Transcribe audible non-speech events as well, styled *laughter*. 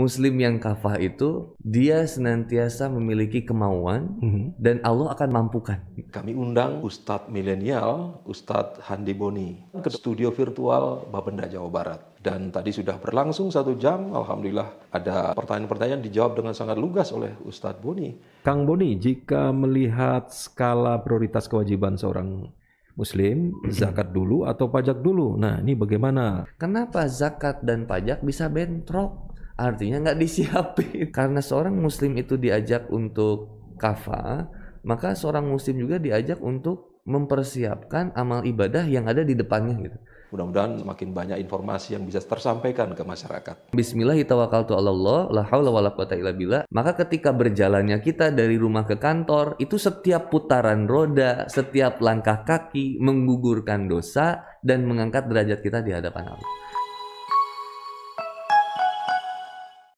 Muslim yang kafah itu dia senantiasa memiliki kemauan mm-hmm. dan Allah akan mampukan. Kami undang Ustadz milenial Ustadz Handi Boni ke studio virtual Bapenda Jawa Barat dan tadi sudah berlangsung satu jam. Alhamdulillah ada pertanyaan-pertanyaan dijawab dengan sangat lugas oleh Ustadz Boni. Kang Boni, jika melihat skala prioritas kewajiban seorang Muslim mhm. zakat dulu atau pajak dulu. Nah, ini bagaimana? Kenapa zakat dan pajak bisa bentrok? artinya nggak disiapin *laughs* karena seorang muslim itu diajak untuk kafa maka seorang muslim juga diajak untuk mempersiapkan amal ibadah yang ada di depannya gitu mudah-mudahan semakin banyak informasi yang bisa tersampaikan ke masyarakat. Bismillahirrahmanirrahim. illa billah. Maka ketika berjalannya kita dari rumah ke kantor, itu setiap putaran roda, setiap langkah kaki menggugurkan dosa dan mengangkat derajat kita di hadapan Allah.